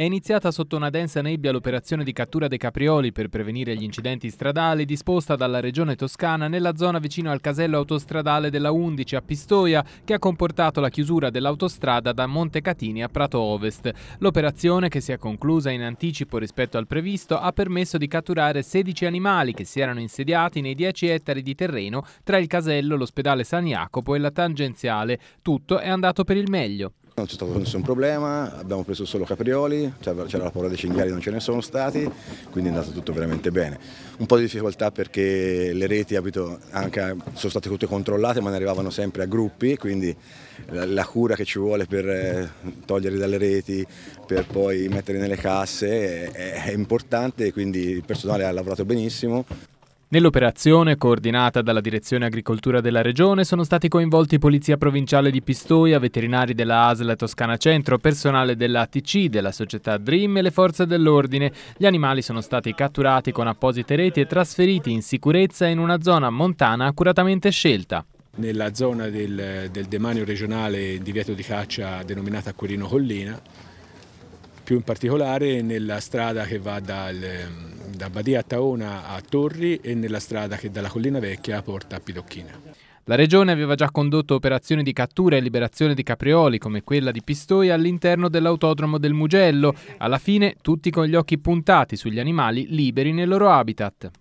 È iniziata sotto una densa nebbia l'operazione di cattura dei caprioli per prevenire gli incidenti stradali disposta dalla regione toscana nella zona vicino al casello autostradale della 11 a Pistoia che ha comportato la chiusura dell'autostrada da Montecatini a Prato Ovest. L'operazione, che si è conclusa in anticipo rispetto al previsto, ha permesso di catturare 16 animali che si erano insediati nei 10 ettari di terreno tra il casello, l'ospedale San Jacopo e la tangenziale. Tutto è andato per il meglio. Non c'è stato nessun problema, abbiamo preso solo caprioli, cioè, c'era la paura dei cinghiali, non ce ne sono stati, quindi è andato tutto veramente bene. Un po' di difficoltà perché le reti abito, anche, sono state tutte controllate ma ne arrivavano sempre a gruppi, quindi la, la cura che ci vuole per eh, toglierli dalle reti, per poi metterli nelle casse è, è importante, quindi il personale ha lavorato benissimo. Nell'operazione, coordinata dalla Direzione Agricoltura della Regione, sono stati coinvolti Polizia Provinciale di Pistoia, veterinari della ASL Toscana Centro, personale dell'ATC, della società Dream e le forze dell'ordine. Gli animali sono stati catturati con apposite reti e trasferiti in sicurezza in una zona montana accuratamente scelta nella zona del, del, demanio regionale in divieto di caccia denominata Quirino Collina, più in particolare nella strada che va dal, da Badia a Taona a Torri e nella strada che dalla Collina Vecchia porta a Pidocchina. La regione aveva già condotto operazioni di cattura e liberazione di caprioli come quella di Pistoia all'interno dell'autodromo del Mugello, alla fine tutti con gli occhi puntati sugli animali liberi nel loro habitat.